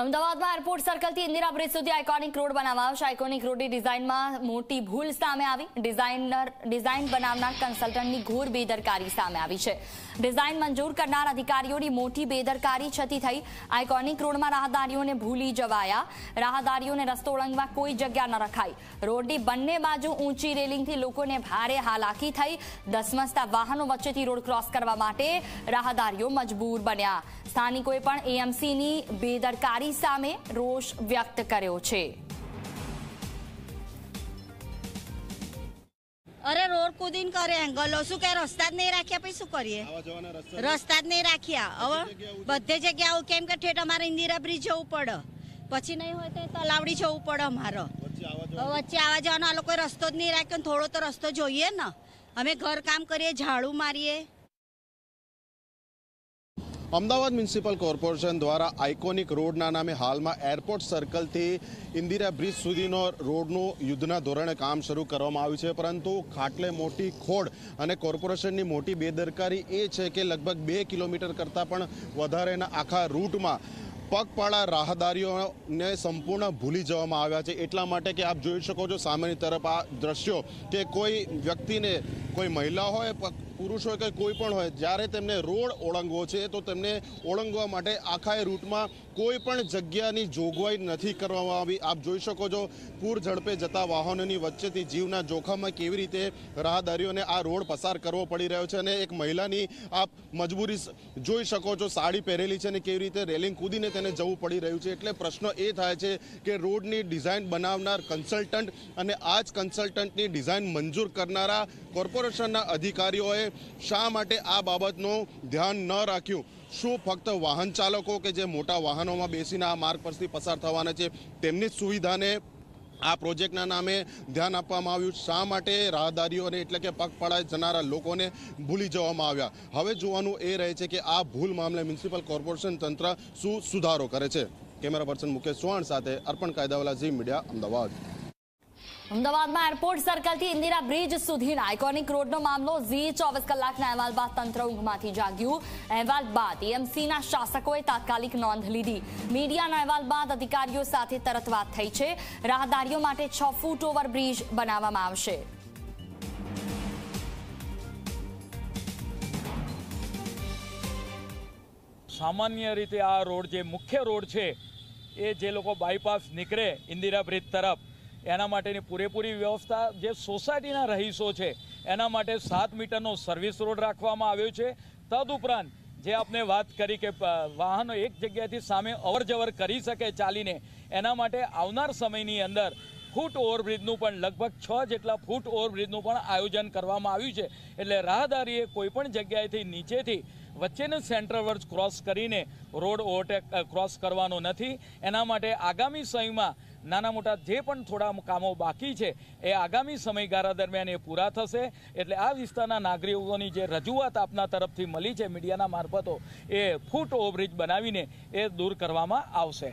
અમદાવાદમાં એરપોર્ટ સર્કલથી ઇન્દિરા બ્રિજ સુધી આઇકોનિક રોડ બનાવવામાં આવશે આઇકોનિક રોડની ડિઝાઇનમાં મોટી ભૂલ સામે આવી ડિઝાઇનર ડિઝાઇન બનાવનાર કન્સલ્ટન્ટની ઘોર બેદરકારી સામે આવી છે ડિઝાઇન મંજૂર કરનાર અધિકારીઓની મોટી બેદરકારી છતી થઈ આઇકોનિક રોડમાં રાહદારીઓને ભૂલી જવાયા રાહદારીઓને રસ્તો ઓળંગમાં કોઈ જગ્યા ન રખાઈ રોડની બંને બાજુ ઊંચી રેલિંગથી લોકોને ભારે હાલાકી થઈ દસમસતા વાહનો વચ્ચેથી રોડ ક્રોસ કરવા માટે રાહદારીઓ મજબૂર બન્યા સ્થાનિકોએ પણ એએમસીની બેદરકારી કાર્યવાહી સામે રોષ વ્યક્ત કર્યો છે અરે રોડ કુદીન કરે એંગલો શું કે રસ્તા જ નહીં રાખ્યા પછી શું કરીએ રસ્તા જ નહીં રાખ્યા હવે બધે જગ્યા આવું કેમ કે ઠેઠ અમારે ઇન્દિરા બ્રિજ જવું પડે પછી નહીં હોય તો તલાવડી જવું પડે અમારો વચ્ચે આવા જવાનો આ લોકો રસ્તો જ નહીં રાખ્યો થોડો તો રસ્તો જોઈએ ને અમે ઘર કામ કરીએ ઝાડુ મારીએ અમદાવાદ મ્યુનિસિપલ કોર્પોરેશન દ્વારા આઇકોનિક રોડના નામે હાલમાં એરપોર્ટ સર્કલથી ઇન્દિરા બ્રિજ સુધીનો રોડનું યુદ્ધના ધોરણે કામ શરૂ કરવામાં આવ્યું છે પરંતુ ખાટલે મોટી ખોડ અને કોર્પોરેશનની મોટી બેદરકારી એ છે કે લગભગ બે કિલોમીટર કરતાં પણ વધારેના આખા રૂટમાં પગપાળા રાહદારીઓને સંપૂર્ણ ભૂલી જવામાં આવ્યા છે એટલા માટે કે આપ જોઈ શકો છો સામેની તરફ આ દ્રશ્યો કે કોઈ વ્યક્તિને કોઈ મહિલા હોય પુરુષ હોય કે કોઈ પણ હોય જ્યારે તેમને રોડ ઓળંગવો છે તો તેમને ઓળંગવા માટે આખા એ રૂટમાં કોઈ પણ જગ્યાની જોગવાઈ નથી કરવામાં આવી આપ જોઈ શકો છો પૂર ઝડપે જતા વાહનોની વચ્ચેથી જીવના જોખમમાં કેવી રીતે રાહદારીઓને આ રોડ પસાર કરવો પડી રહ્યો છે અને એક મહિલાની આપ મજબૂરી જોઈ શકો છો સાડી પહેરેલી છે અને કેવી રીતે રેલિંગ કૂદીને તેને જવું પડી રહ્યું છે એટલે પ્રશ્ન એ થાય છે કે રોડની ડિઝાઇન બનાવનાર કન્સલ્ટન્ટ અને આ જ કન્સલ્ટન્ટની ડિઝાઇન મંજૂર કરનારા કોર્પોરેશનના અધિકારીઓએ શા માટે આ બાબતનું ધ્યાન ન રાખ્યું શું ફક્ત વાહન ચાલકો કે જે મોટા વાહનોમાં બેસીને આ માર્ગ પરથી પસાર થવાના છે તેમની સુવિધાને આ પ્રોજેક્ટના નામે ધ્યાન આપવામાં આવ્યું શા માટે રાહદારીઓને એટલે કે પગપાળા જનારા લોકોને ભૂલી જવામાં આવ્યા હવે જોવાનું એ રહે છે કે આ ભૂલ મામલે મ્યુનિસિપલ કોર્પોરેશન તંત્ર શું સુધારો કરે છે કેમેરા પર્સન મુકેશ ચૌહાણ સાથે અર્પણ કાયદાવાલા ઝી મીડિયા અમદાવાદ અમદાવાદમાં એરપોર્ટ સર્કલથી ઇન્દિરા બ્રિજ સુધીના આઇકોનિક રોડનો મામલો ઝી ચોવીસ કલાકના અહેવાલ બાદ તંત્ર ઊંઘમાંથી જાગ્યું અહેવાલ બાદ એમસીના શાસકોએ તાત્કાલિક નોંધ લીધી મીડિયાના અહેવાલ બાદ અધિકારીઓ સાથે તરત વાત થઈ છે રાહદારીઓ માટે છ ફૂટ ઓવર બ્રિજ બનાવવામાં આવશે સામાન્ય રીતે આ રોડ જે મુખ્ય રોડ છે એ જે લોકો બાયપાસ નીકળે ઇન્દિરા બ્રિજ તરફ એના માટેની પૂરેપૂરી વ્યવસ્થા જે સોસાયટીના રહીશો છે એના માટે સાત મીટરનો સર્વિસ રોડ રાખવામાં આવ્યો છે તદુપરાંત જે આપણે વાત કરી કે વાહનો એક જગ્યાએથી સામે અવરજવર કરી શકે ચાલીને એના માટે આવનાર સમયની અંદર ફૂટ ઓવરબ્રિજનું પણ લગભગ છ જેટલા ફૂટ ઓવરબ્રિજનું પણ આયોજન કરવામાં આવ્યું છે એટલે રાહદારીએ કોઈપણ જગ્યાએથી નીચેથી વચ્ચેનું સેન્ટર વર્ડ ક્રોસ કરીને રોડ ઓવરટેક ક્રોસ કરવાનો નથી એના માટે આગામી સમયમાં નાના મોટા જે પણ થોડા કામો બાકી છે એ આગામી સમયગાળા દરમિયાન એ પૂરા થશે એટલે આ વિસ્તારના નાગરિકોની જે રજૂઆત આપના તરફથી મળી છે મીડિયાના મારફતો એ ફૂટ ઓવરબ્રિજ બનાવીને એ દૂર કરવામાં આવશે